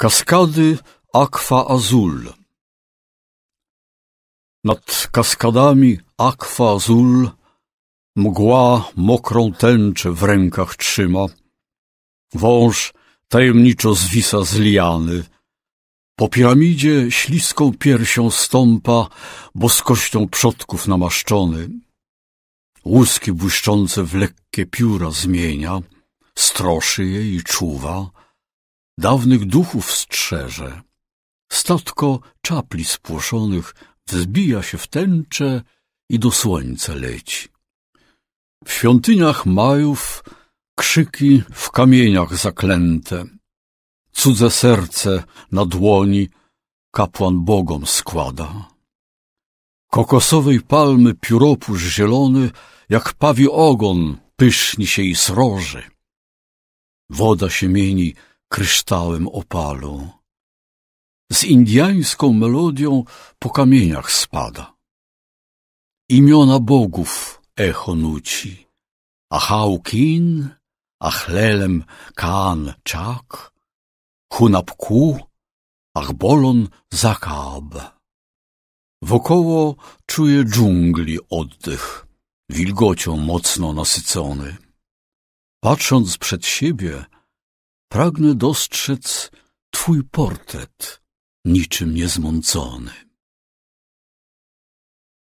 Kaskady Aqua Azul Nad kaskadami Aqua Azul mgła mokrą tęczę w rękach trzyma. Wąż tajemniczo zwisa z liany. Po piramidzie śliską piersią stąpa, boskością przodków namaszczony. Łuski błyszczące w lekkie pióra zmienia, stroszy je i czuwa, dawnych duchów strzeże. Statko czapli spłoszonych wzbija się w tęcze i do słońca leci. W świątyniach majów krzyki w kamieniach zaklęte, cudze serce na dłoni kapłan bogom składa. Kokosowej palmy pióropusz zielony, jak pawi ogon, pyszni się i sroży. Woda się mieni kryształem opalu. Z indiańską melodią po kamieniach spada. Imiona bogów echo nuci. Ahaukin, Achlelem, Kaan, Czak, Hunapku, Achbolon, Zakab. Wokoło czuje dżungli oddech, wilgocią mocno nasycony. Patrząc przed siebie, Pragnę dostrzec Twój portret, niczym niezmącony.